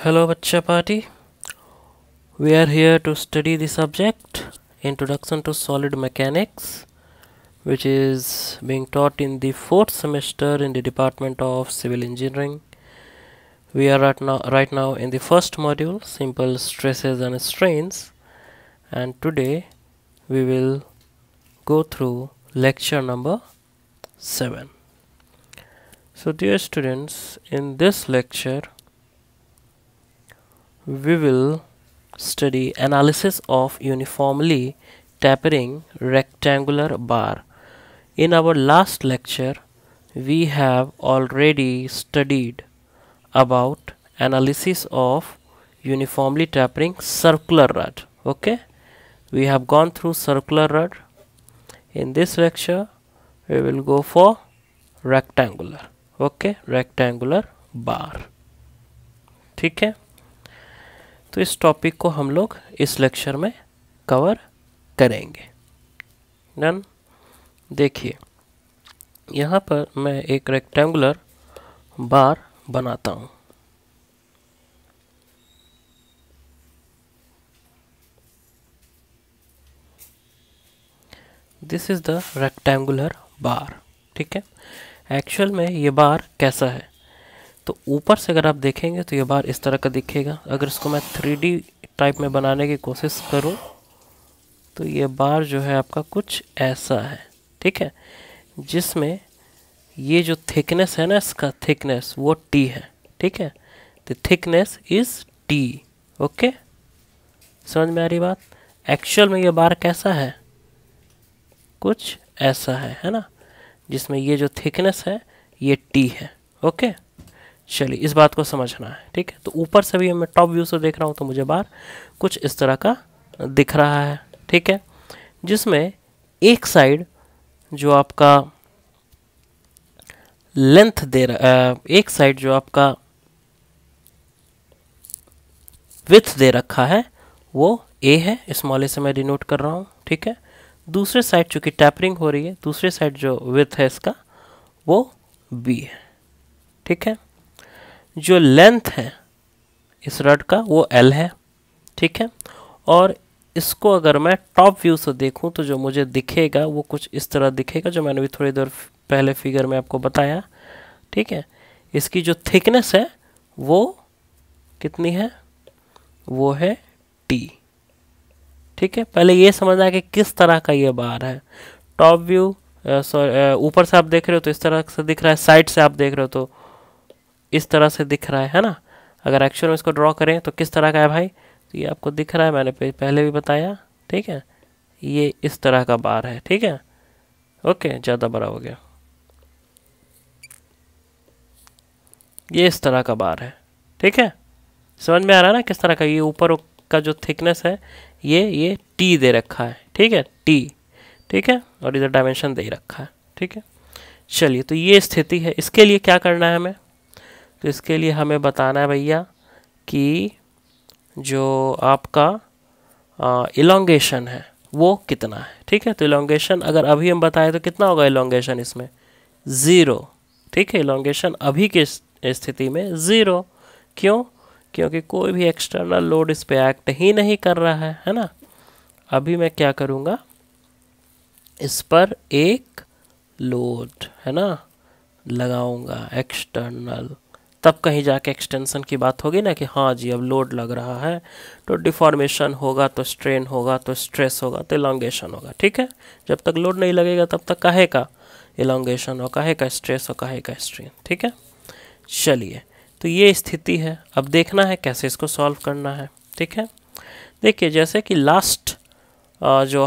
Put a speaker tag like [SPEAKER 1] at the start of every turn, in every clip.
[SPEAKER 1] Hello Bachcha Party. We are here to study the subject Introduction to Solid Mechanics which is being taught in the fourth semester in the Department of Civil Engineering. We are right now, right now in the first module Simple Stresses and Strains and today we will go through lecture number 7. So dear students in this lecture we will study analysis of uniformly tapering rectangular bar. In our last lecture, we have already studied about analysis of uniformly tapering circular rod. Okay, we have gone through circular rod. In this lecture, we will go for rectangular. Okay, rectangular bar. ठीक है तो इस topic को हम लोग इस lecture में cover करेंगे डन देखिए यहाँ पर मैं एक रेक्टेंगुलर बार बनाता हूँ this is the rectangular bar ठीक है एक्चुअल में ये बार कैसा है तो ऊपर से अगर आप देखेंगे तो ये बार इस तरह का दिखेगा अगर इसको मैं थ्री टाइप में बनाने की कोशिश करूँ तो ये बार जो है आपका कुछ ऐसा है ठीक है जिसमें ये जो थिकनेस है ना इसका थिकनेस वो टी है ठीक है तो थिकनेस इज टी ओके समझ में आ रही बात एक्चुअल में ये बार कैसा है कुछ ऐसा है है ना जिसमें ये जो थिकनेस है ये टी है ओके okay? चलिए इस बात को समझना है ठीक है तो ऊपर से भी मैं टॉप व्यू से देख रहा हूँ तो मुझे बार कुछ इस तरह का दिख रहा है ठीक है जिसमें एक साइड जो आपका लेंथ दे रहा एक साइड जो आपका विथ दे रखा है वो ए है स्मॉल ए से मैं डिनोट कर रहा हूँ ठीक है दूसरे साइड चूंकि टैपरिंग हो रही है दूसरे साइड जो विथ है इसका वो बी है ठीक है जो लेंथ है इस रड का वो एल है ठीक है और इसको अगर मैं टॉप व्यू से देखूं तो जो मुझे दिखेगा वो कुछ इस तरह दिखेगा जो मैंने भी थोड़ी देर पहले फिगर में आपको बताया ठीक है इसकी जो थिकनेस है वो कितनी है वो है टी ठीक है पहले ये समझना कि किस तरह का ये बार है टॉप व्यू सॉरी ऊपर से आप देख रहे हो तो इस तरह से दिख रहा है साइड से आप देख रहे हो तो इस तरह से दिख रहा है है ना अगर एक्चुअल में इसको ड्रॉ करें तो किस तरह का है भाई तो ये आपको दिख रहा है मैंने पहले भी बताया ठीक है ये इस तरह का बार है ठीक है ओके ज़्यादा बड़ा हो गया ये इस तरह का बार है ठीक है समझ में आ रहा है ना किस तरह का ये ऊपर का जो थिकनेस है ये ये टी दे रखा है ठीक है टी ठीक है और इधर डायमेंशन दे रखा है ठीक है चलिए तो ये स्थिति है इसके लिए क्या करना है हमें तो इसके लिए हमें बताना है भैया कि जो आपका इलोंगेशन है वो कितना है ठीक है तो इलोंगेशन अगर अभी हम बताएं तो कितना होगा इलोंगेशन इसमें ज़ीरो ठीक है इलोंगेशन अभी के स्थिति में ज़ीरो क्यों क्योंकि कोई भी एक्सटर्नल लोड इस पर एक्ट ही नहीं कर रहा है है ना अभी मैं क्या करूँगा इस पर एक लोड है ना लगाऊंगा एक्सटर्नल तब कहीं जाके एक्सटेंशन की बात होगी ना कि हाँ जी अब लोड लग रहा है तो डिफॉर्मेशन होगा तो स्ट्रेन होगा तो स्ट्रेस होगा तो इलांगेशन होगा ठीक है जब तक लोड नहीं लगेगा तब तक काहे का इलांगेशन हो काहे का स्ट्रेस हो काहे का स्ट्रेन ठीक है चलिए तो ये स्थिति है अब देखना है कैसे इसको सॉल्व करना है ठीक है देखिए जैसे कि लास्ट जो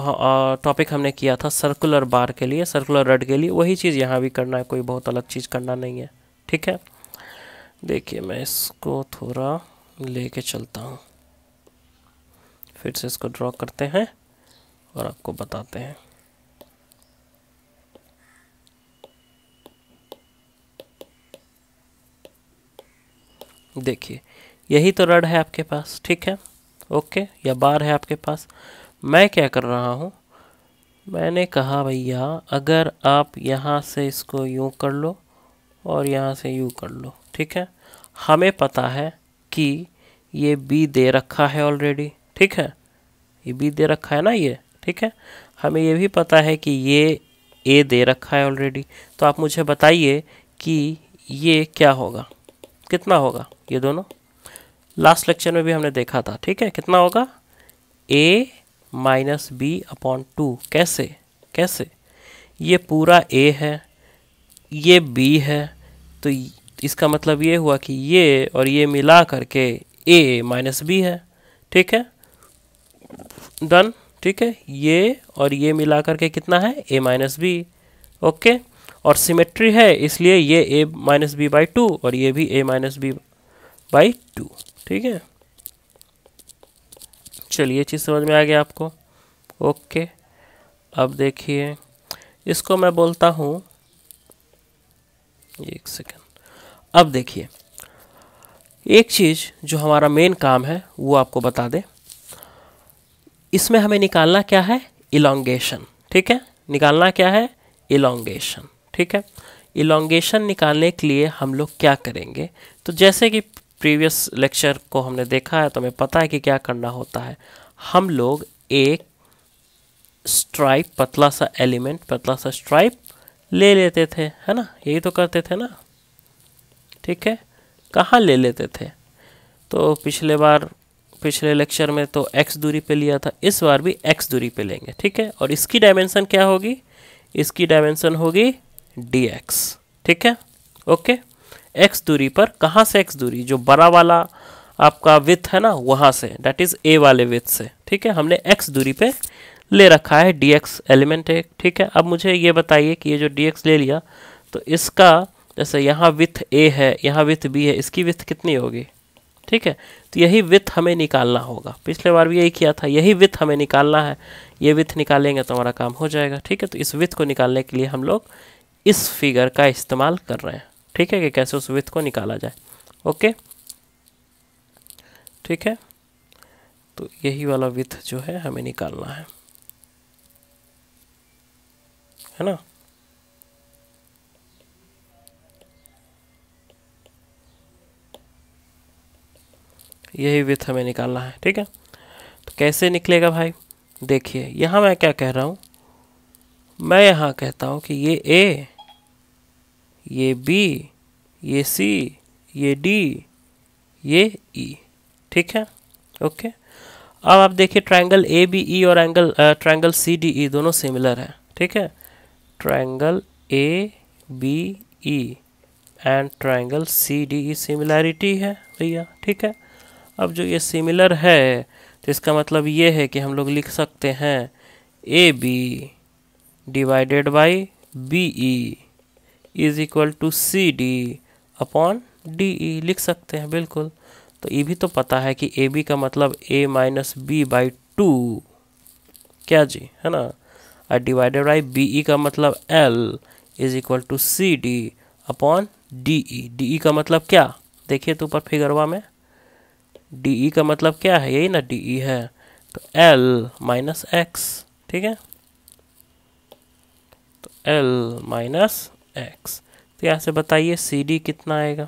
[SPEAKER 1] टॉपिक हमने किया था सर्कुलर बार के लिए सर्कुलर रड के लिए वही चीज़ यहाँ भी करना है कोई बहुत अलग चीज़ करना नहीं है ठीक है देखिए मैं इसको थोड़ा लेके चलता हूँ फिर से इसको ड्रॉ करते हैं और आपको बताते हैं देखिए यही तो रड है आपके पास ठीक है ओके या बार है आपके पास मैं क्या कर रहा हूँ मैंने कहा भैया अगर आप यहाँ से इसको यूँ कर लो और यहाँ से यू कर लो ठीक है हमें पता है कि ये बी दे रखा है ऑलरेडी ठीक है ये बी दे रखा है ना ये ठीक है हमें ये भी पता है कि ये ए दे रखा है ऑलरेडी तो आप मुझे बताइए कि ये क्या होगा कितना होगा ये दोनों लास्ट लेक्चर में भी हमने देखा था ठीक है कितना होगा A minus B upon two कैसे कैसे ये पूरा ए है ये बी है तो इसका मतलब ये हुआ कि ये और ये मिला करके ए माइनस बी है ठीक है डन ठीक है ये और ये मिला करके कितना है ए माइनस बी ओके और सिमेट्री है इसलिए ये A minus B by two और ये भी A minus B by two ठीक है चलिए चीज़ समझ में आ गया आपको ओके अब देखिए इसको मैं बोलता हूँ एक सेकेंड अब देखिए एक चीज़ जो हमारा मेन काम है वो आपको बता दें इसमें हमें निकालना क्या है इलोंगेशन ठीक है निकालना क्या है इलोंगेशन ठीक है इलोंगेशन निकालने के लिए हम लोग क्या करेंगे तो जैसे कि प्रीवियस लेक्चर को हमने देखा है तो हमें पता है कि क्या करना होता है हम लोग एक स्ट्राइप पतला सा एलिमेंट पतला सा स्ट्राइप ले लेते थे है ना यही तो करते थे ना ठीक है कहाँ ले लेते थे तो पिछले बार पिछले लेक्चर में तो x दूरी पे लिया था इस बार भी x दूरी पे लेंगे ठीक है और इसकी डायमेंशन क्या होगी इसकी डायमेंशन होगी dx ठीक है ओके x दूरी पर कहाँ से x दूरी जो बड़ा वाला आपका विथ है ना वहाँ से डैट इज़ ए वाले विथ से ठीक है हमने x दूरी पे ले रखा है डी एक्स एलिमेंट है ठीक है अब मुझे ये बताइए कि ये जो डी एक्स ले लिया तो इसका जैसे यहाँ विथ ए है यहाँ विथ बी है इसकी विथ कितनी होगी ठीक है तो यही विथ हमें निकालना होगा पिछले बार भी यही किया था यही विथ हमें निकालना है ये विथ निकालेंगे तो हमारा काम हो जाएगा ठीक है तो इस विथ को निकालने के लिए हम लोग इस फिगर का इस्तेमाल कर रहे हैं ठीक है कि कैसे उस विथ को निकाला जाए ओके ठीक है तो यही वाला विथ जो है हमें निकालना है है ना यही विथ हमें निकालना है ठीक है तो कैसे निकलेगा भाई देखिए यहाँ मैं क्या कह रहा हूँ मैं यहाँ कहता हूँ कि ये ए ये बी ये सी ये डी ये ई e, ठीक है ओके अब आप देखिए ट्रायंगल ए बी ई और angle triangle C D E दोनों सिमिलर है ठीक है triangle E and triangle C D E similarity है भैया ठीक है अब जो ये सिमिलर है तो इसका मतलब ये है कि हम लोग लिख सकते हैं A B divided by B E is equal to C D upon D E लिख सकते हैं बिल्कुल तो ये भी तो पता है कि ए बी का मतलब A minus B by two क्या जी है ना और डिवाइडेड बाई बी ई का मतलब L is equal to C D upon D E D E का मतलब क्या देखिए तो ऊपर फिगरवा में डी ई का मतलब क्या है यही ना डी ई है तो एल माइनस एक्स ठीक है तो एल माइनस एक्स तो यहाँ से बताइए सी डी कितना आएगा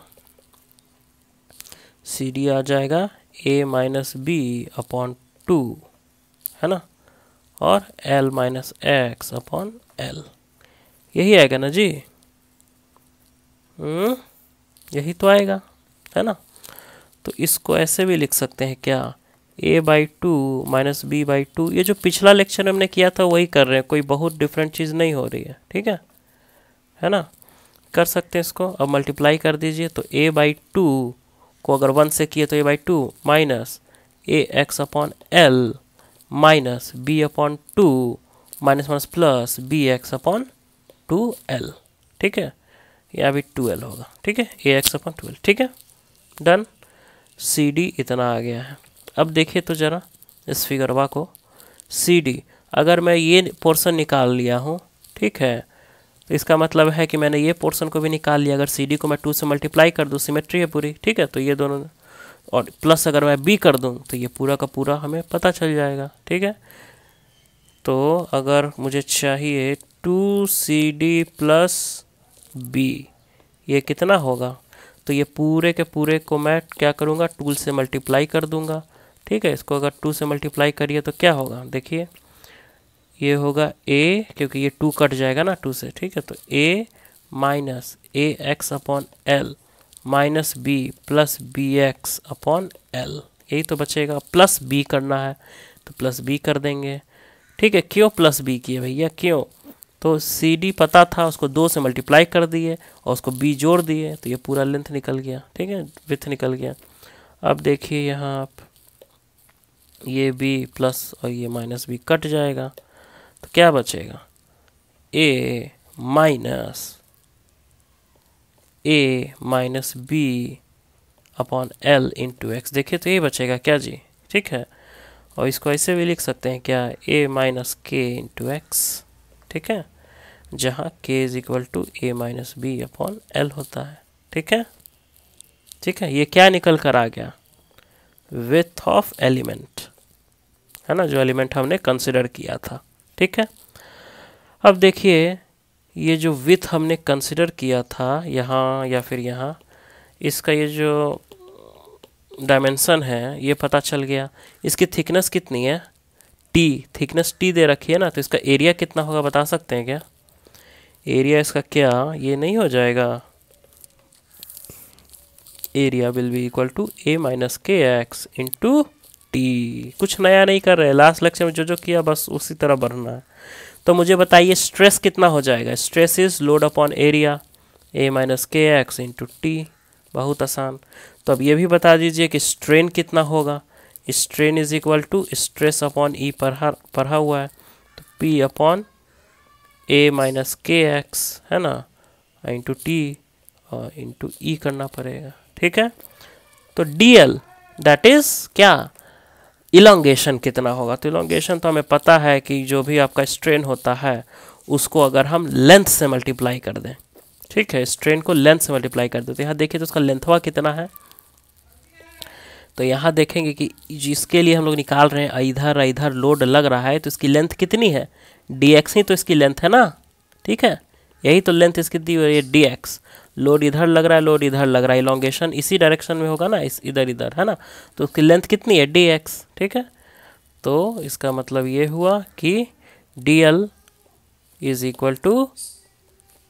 [SPEAKER 1] सी डी आ जाएगा A minus B upon two है ना और L minus X upon L यही आएगा ना जी हम्म, यही तो आएगा है ना तो इसको ऐसे भी लिख सकते हैं क्या A by two minus B by two ये जो पिछला लेक्चर हमने किया था वही कर रहे हैं कोई बहुत डिफरेंट चीज़ नहीं हो रही है ठीक है है ना कर सकते हैं इसको अब मल्टीप्लाई कर दीजिए तो ए बाई टू को अगर वन से किए तो A by two minus A X upon L minus B upon two minus minus plus B X upon two L ठीक है यहाँ भी टू एल होगा ठीक है A X upon two L ठीक है डन सी डी इतना आ गया है अब देखिए तो ज़रा इस फिगरवा को सी डी अगर मैं ये पोर्सन निकाल लिया हूँ ठीक है तो इसका मतलब है कि मैंने ये पोर्सन को भी निकाल लिया अगर सी डी को मैं टू से मल्टीप्लाई कर दूँ सिमेट्री है पूरी ठीक है तो ये दोनों और प्लस अगर मैं बी कर दूँ तो ये पूरा का पूरा हमें पता चल जाएगा ठीक है तो अगर मुझे चाहिए two C D plus B ये कितना होगा तो ये पूरे के पूरे को मैं क्या करूँगा टू से मल्टीप्लाई कर दूँगा ठीक है इसको अगर टू से मल्टीप्लाई करिए तो क्या होगा देखिए ये होगा ए क्योंकि ये टू कट जाएगा ना टू से ठीक है तो A minus A X upon L minus B plus B X upon L यही तो बचेगा प्लस बी करना है तो प्लस बी कर देंगे ठीक है क्यों प्लस बी किए भैया क्यों तो सी डी पता था उसको दो से मल्टीप्लाई कर दिए और उसको बी जोड़ दिए तो ये पूरा लेंथ निकल गया ठीक है विथ निकल गया अब देखिए यहाँ आप ये बी प्लस और ये माइनस बी कट जाएगा तो क्या बचेगा A minus A minus B upon L into X देखिए तो ये बचेगा क्या जी ठीक है और इसको ऐसे भी लिख सकते हैं क्या A minus K into X ठीक है जहाँ K is equal to A minus B upon L होता है ठीक है ठीक है ये क्या निकल कर आ गया विथ ऑफ एलिमेंट है ना जो एलिमेंट हमने कंसिडर किया था ठीक है अब देखिए ये जो विथ हमने कंसिडर किया था यहाँ या फिर यहाँ इसका ये जो डायमेंसन है ये पता चल गया इसकी थिकनेस कितनी है टी थिकनेस टी दे रखी है ना तो इसका एरिया कितना होगा बता सकते हैं क्या एरिया इसका क्या ये नहीं हो जाएगा area will be equal to A minus K X into T कुछ नया नहीं कर रहे लास्ट लेक्चर में जो जो किया बस उसी तरह बढ़ना है तो मुझे बताइए स्ट्रेस कितना हो जाएगा stress is load upon area A minus K X into T बहुत आसान तो अब ये भी बता दीजिए कि स्ट्रेन कितना होगा strain is equal to stress upon E पढ़ा पढ़ा हुआ है तो P upon A minus K X है ना इंटू टी और इंटू ई e करना पड़ेगा ठीक है तो डी एल दैट इज़ क्या इलोंगेशन कितना होगा तो इलांगेशन तो हमें पता है कि जो भी आपका स्ट्रेन होता है उसको अगर हम लेंथ से मल्टीप्लाई कर दें ठीक है स्ट्रेन को लेंथ से मल्टीप्लाई कर देते तो यहाँ देखिए तो उसका लेंथवा कितना है तो यहाँ देखेंगे कि जिसके लिए हम लोग निकाल रहे हैं इधर इधर लोड लग रहा है तो इसकी लेंथ कितनी है डी ही तो इसकी लेंथ है ना ठीक है यही तो लेंथ इसकी दी हुई है डी लोड इधर लग रहा है लोड इधर लग रहा है इलोंगेशन इसी डायरेक्शन में होगा ना इस इधर इधर है ना तो उसकी लेंथ कितनी है डी एक्स ठीक है तो इसका मतलब ये हुआ कि D L is equal to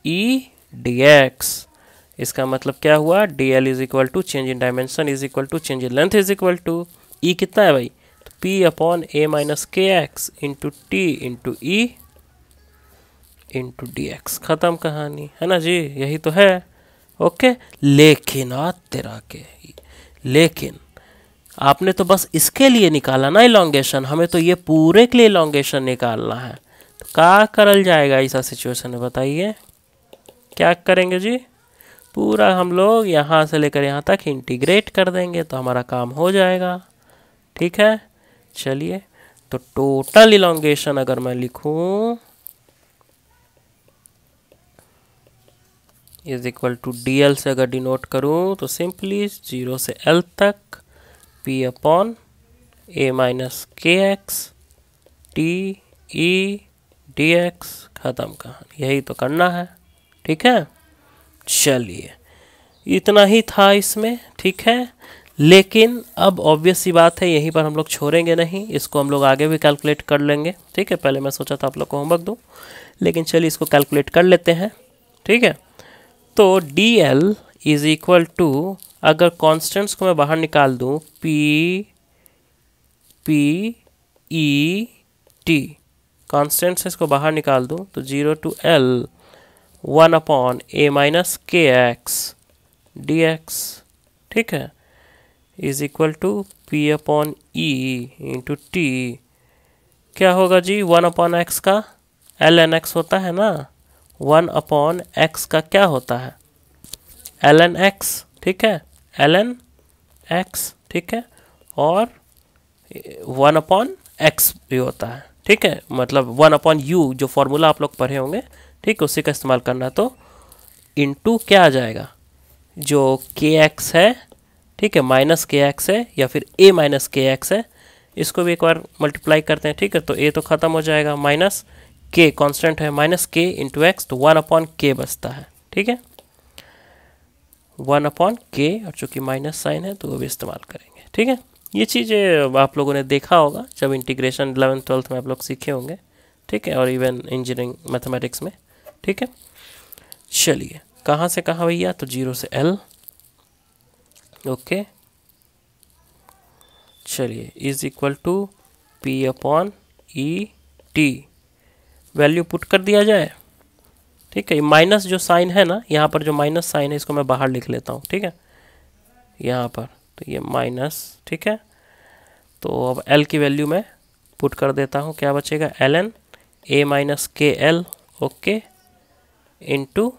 [SPEAKER 1] E D X इसका मतलब क्या हुआ D L is equal to change in dimension is equal to change in length is equal to E कितना है भाई तो P upon A minus K X into T into E into D X ख़त्म कहानी है ना जी यही तो है ओके लेकिन आ तेरा के लेकिन आपने तो बस इसके लिए निकाला ना इलांगेशन हमें तो ये पूरे के लिए इलांगेशन निकालना है तो क्या करल जाएगा ऐसा सिचुएशन में बताइए क्या करेंगे जी पूरा हम लोग यहाँ से लेकर यहाँ तक इंटीग्रेट कर देंगे तो हमारा काम हो जाएगा ठीक है चलिए तो टोटल इलांगेशन अगर मैं लिखूँ is equal to D L से अगर डिनोट करूँ तो सिंपली जीरो से एल तक P upon A minus K X T E D X ख़त्म कहानी यही तो करना है ठीक है चलिए इतना ही था इसमें ठीक है लेकिन अब ऑब्वियस सी बात है यहीं पर हम लोग छोड़ेंगे नहीं इसको हम लोग आगे भी कैलकुलेट कर लेंगे ठीक है पहले मैं सोचा था आप लोग को होमवर्क दूँ लेकिन चलिए इसको कैलकुलेट कर लेते हैं ठीक है तो D L is equal to अगर कॉन्स्टेंट्स को मैं बाहर निकाल दूँ P P E T constants इसको बाहर निकाल दूँ तो zero to L one upon A minus K X D X ठीक है is equal to P upon E into T क्या होगा जी वन अपॉन एक्स का एल एन एक्स होता है ना वन अपॉन एक्स का क्या होता है एल एन एक्स ठीक है एल एन एक्स ठीक है और वन अपॉन एक्स भी होता है ठीक है मतलब वन अपॉन यू जो फॉर्मूला आप लोग पढ़े होंगे ठीक है उसी का इस्तेमाल करना तो इनटू क्या आ जाएगा जो के एक्स है ठीक है माइनस के एक्स है या फिर ए माइनस के एक्स है इसको भी एक बार मल्टीप्लाई करते हैं ठीक है तो ए तो ख़त्म हो जाएगा माइनस के कांस्टेंट है माइनस के इंटू एक्स तो वन अपॉन के बचता है ठीक है वन अपॉन के और चूंकि माइनस साइन है तो वो भी इस्तेमाल करेंगे ठीक है ये चीज़ें आप लोगों ने देखा होगा जब इंटीग्रेशन इलेवेंथ ट्वेल्थ में आप लोग सीखे होंगे ठीक है और इवन इंजीनियरिंग मैथमेटिक्स में ठीक है चलिए कहाँ से कहाँ भैया तो जीरो से एल ओके चलिए is equal to P upon E T value put कर दिया जाए ठीक है ये माइनस जो साइन है ना यहाँ पर जो माइनस साइन है इसको मैं बाहर लिख लेता हूँ ठीक है यहाँ पर तो ये माइनस ठीक है तो अब एल की वैल्यू मैं पुट कर देता हूँ क्या बचेगा L N A minus K L okay into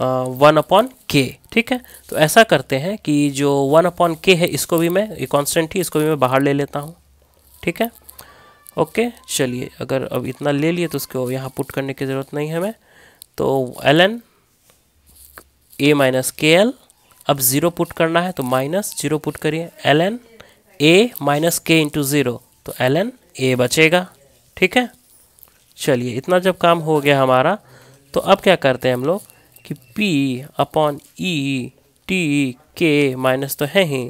[SPEAKER 1] one upon K ठीक है तो ऐसा करते हैं कि जो वन अपॉन के है इसको भी मैं ये कॉन्स्टेंट ही इसको भी मैं बाहर ले लेता हूँ ठीक है ओके चलिए अगर अब इतना ले लिए तो उसको यहाँ पुट करने की ज़रूरत नहीं है हमें तो L N A minus K L अब ज़ीरो पुट करना है तो माइनस जीरो पुट करिए L N A minus K into zero तो एल एन ए बचेगा ठीक है चलिए इतना जब काम हो गया हमारा तो अब क्या करते हैं हम लोग कि P upon E T K minus तो है ही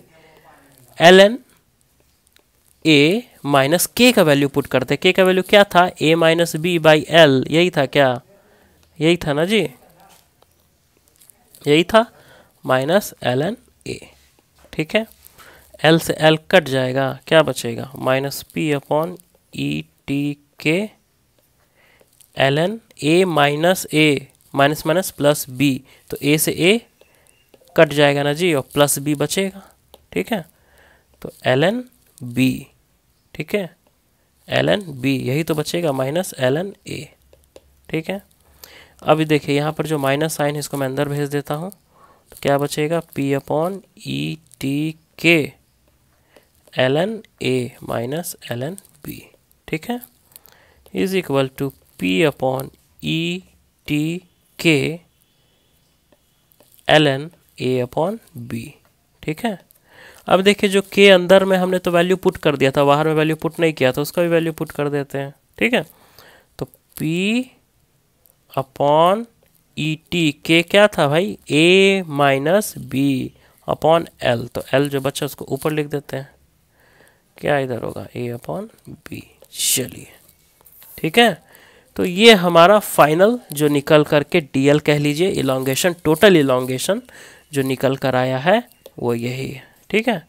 [SPEAKER 1] L N A minus K का वैल्यू पुट करते के का वैल्यू क्या था A minus B by L यही था क्या यही था ना जी यही था माइनस एल एन ए ठीक है एल से एल कट जाएगा क्या बचेगा minus P upon E T K L N A minus A minus minus plus B तो ए से ए कट जाएगा ना जी और प्लस बी बचेगा ठीक है तो एल एन बी ठीक है एल एन बी यही तो बचेगा माइनस एल एन ए ठीक है अभी देखिए यहाँ पर जो माइनस साइन है इसको मैं अंदर भेज देता हूँ तो क्या बचेगा P upon E T K L N A minus L N B ठीक है is equal to P upon E T K L N A upon B ठीक है अब देखिए जो के अंदर में हमने तो वैल्यू पुट कर दिया था बाहर में वैल्यू पुट नहीं किया था उसका भी वैल्यू पुट कर देते हैं ठीक है तो पी अपॉन ई टी के क्या था भाई A minus B upon L तो एल जो बच्चा उसको ऊपर लिख देते हैं क्या इधर होगा ए अपॉन बी चलिए ठीक है तो ये हमारा फाइनल जो निकल करके डीएल कह लीजिए इलांगेशन टोटल इलांगेशन जो निकल कर आया है वो यही है ठीक है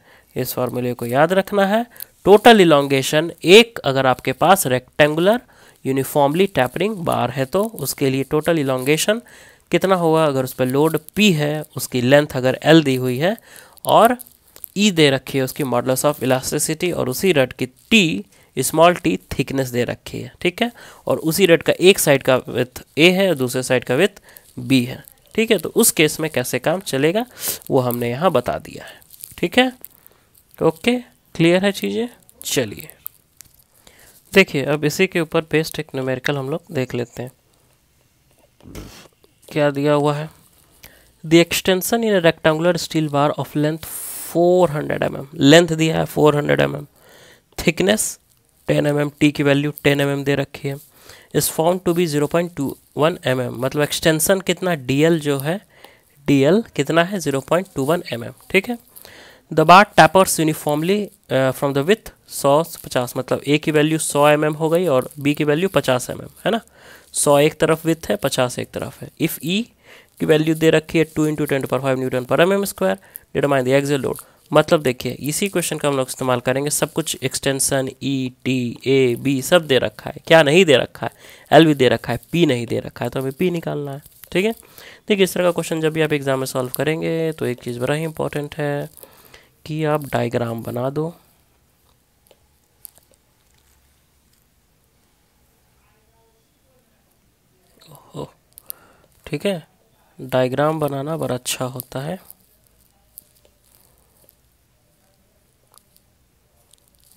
[SPEAKER 1] इस फॉर्मूले को याद रखना है टोटल इलांगेशन एक अगर आपके पास रेक्टेंगुलर यूनिफॉर्मली टैपरिंग बार है तो उसके लिए टोटल इलांगेशन कितना होगा अगर उस पर लोड पी है उसकी लेंथ अगर एल दी हुई है और ई e दे रखी है उसकी मॉडल्स ऑफ इलास्टिसिटी और उसी रट की टी स्मॉल टी थिकनेस दे रखी है ठीक है और उसी रेड का एक साइड का विथ ए है और दूसरे साइड का विथ बी है ठीक है तो उस केस में कैसे काम चलेगा वो हमने यहाँ बता दिया है ठीक है ओके क्लियर है चीज़ें चलिए देखिए अब इसी के ऊपर बेस्ट एक न्यूमेरिकल हम लोग देख लेते हैं क्या दिया हुआ है the extension in rectangular steel bar of length 400 hundred M length दिया है 400 hundred M thickness ten M M T की वैल्यू टेन एम एम दे रखी है is form to be zero point two one M M मतलब extension कितना D L जो है डी एल कितना है zero point two one M M ठीक है the bar tapers uniformly from the with सौ पचास मतलब ए की वैल्यू सौ एम एम हो गई और बी की वैल्यू पचास एम एम है ना सौ एक तरफ विथ है पचास एक तरफ है इफ़ ई e की वैल्यू दे रखी है two into ten per five newton per M M square determine the axial load मतलब देखिए इसी क्वेश्चन का हम लोग इस्तेमाल करेंगे सब कुछ extension E T A B सब दे रखा है क्या नहीं दे रखा है एल भी दे रखा है पी नहीं दे रखा है तो हमें पी निकालना है ठीक है देखिए इस तरह का क्वेश्चन जब भी आप एग्ज़ाम में सॉल्व करेंगे तो एक चीज़ बड़ा ही इंपॉर्टेंट है कि आप डाइग्राम बना दो ठीक है डायग्राम बनाना बड़ा अच्छा होता है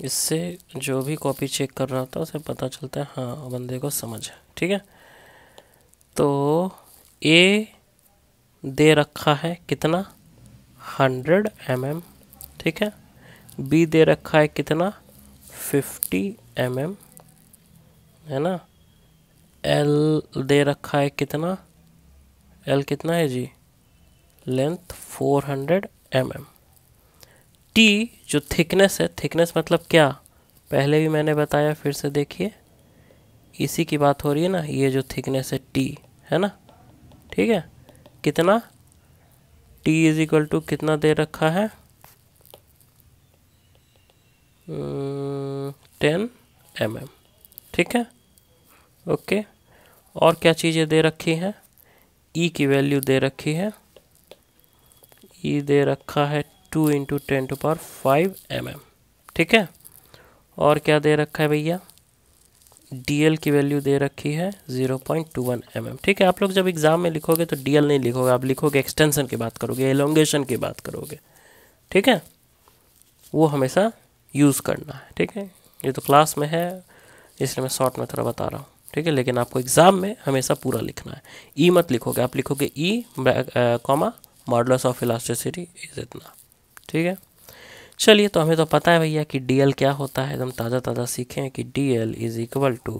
[SPEAKER 1] इससे जो भी कॉपी चेक कर रहा था उसे पता चलता है हाँ बंदे को समझ है ठीक है तो ए दे रखा है कितना हंड्रेड एम एम ठीक है बी दे रखा है कितना फिफ्टी एम एम है ना एल दे रखा है कितना एल कितना है जी length four hundred M M T जो थिकनेस है थिकनेस मतलब क्या पहले भी मैंने बताया फिर से देखिए इसी की बात हो रही है ना ये जो थिकनेस है टी है ना ठीक है कितना टी इज इक्वल टू कितना दे रखा है टेन एम एम ठीक है ओके और क्या चीज़ें दे रखी हैं ई e की वैल्यू दे रखी है ई e दे रखा है two into ten to power five M M ठीक है और क्या दे रखा है भैया डीएल की वैल्यू दे रखी है zero point two one M M ठीक है आप लोग जब एग्ज़ाम में लिखोगे तो डीएल नहीं लिखोगे आप लिखोगे एक्सटेंशन की बात करोगे एलोंगेशन की बात करोगे ठीक है वो हमेशा यूज़ करना है ठीक है ये तो क्लास में है इसलिए मैं शॉर्ट में थोड़ा बता रहा हूँ ठीक है लेकिन आपको एग्ज़ाम में हमेशा पूरा लिखना है ई e मत लिखोगे आप लिखोगे E comma modulus of elasticity is इतना ठीक है चलिए तो हमें तो पता है भैया कि डी एल क्या होता है एकदम ताज़ा ताज़ा सीखें कि D L is equal to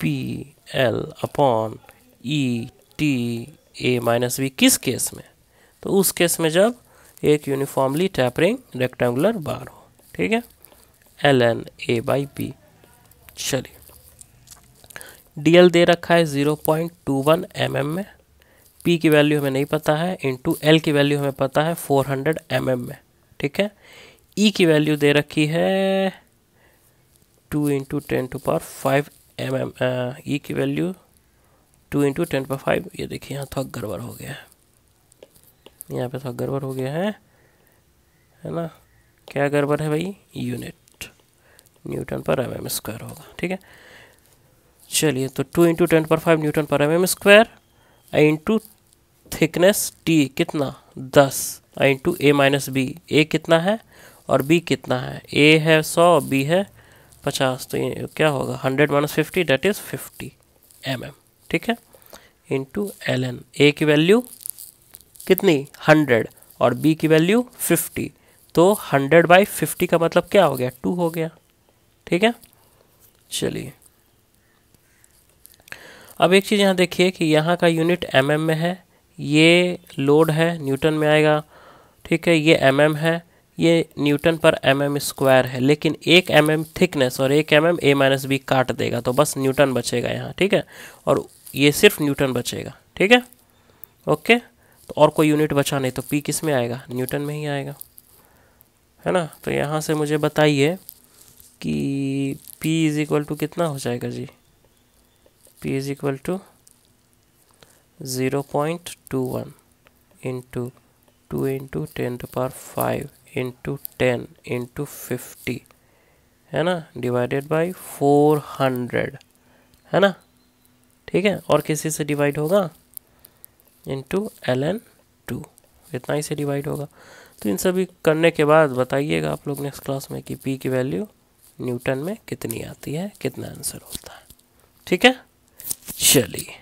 [SPEAKER 1] P L upon E T A minus B किस केस में तो उस केस में जब एक यूनिफॉर्मली टैपरिंग रेक्टेंगुलर बार हो ठीक है L N A by P चलिए डी एल दे रखा है zero point two one M M में पी की वैल्यू हमें नहीं पता है इंटू एल की वैल्यू हमें पता है फोर हंड्रेड एम एम में ठीक है ई e की वैल्यू दे रखी है two into ten to power five M M E की value two into ten power five ये देखिए यहाँ थोड़ा गड़बड़ हो गया है यहाँ पे थोड़ा गड़बड़ हो गया है है ना क्या गड़बड़ है भाई unit newton per M M square होगा ठीक है चलिए तो two into ten per five newton per M M square into thickness T कितना दस into A minus B A कितना है और बी कितना है ए है सौ बी है पचास तो ये क्या होगा hundred minus fifty that is fifty m M ठीक है इंटू एल एन ए की वैल्यू कितनी हंड्रेड और बी की वैल्यू फिफ्टी तो हंड्रेड बाई फिफ्टी का मतलब क्या हो गया टू हो गया ठीक है चलिए अब एक चीज़ यहाँ देखिए कि यहाँ का यूनिट एम mm में है ये लोड है न्यूटन में आएगा ठीक है ये एम mm है ये Newton per M M square है लेकिन एक एम एम थिकनेस और एक m m A minus B काट देगा तो बस न्यूटन बचेगा यहाँ ठीक है और ये सिर्फ न्यूटन बचेगा ठीक है ओके तो और कोई यूनिट बचा नहीं तो पी किस में आएगा न्यूटन में ही आएगा है ना तो यहाँ से मुझे बताइए कि पी इज़ इक्वल टू कितना हो जाएगा जी P is equal to 0 0.21 into 2 into 10 to power 5 into 10 into 50 है ना डिवाइडेड बाय 400 है ना ठीक है और किसी से डिवाइड होगा इंटू ln 2 टू इतना ही से डिवाइड होगा तो इन सभी करने के बाद बताइएगा आप लोग नेक्स्ट क्लास में कि पी की वैल्यू न्यूटन में कितनी आती है कितना आंसर होता है ठीक है Shirley.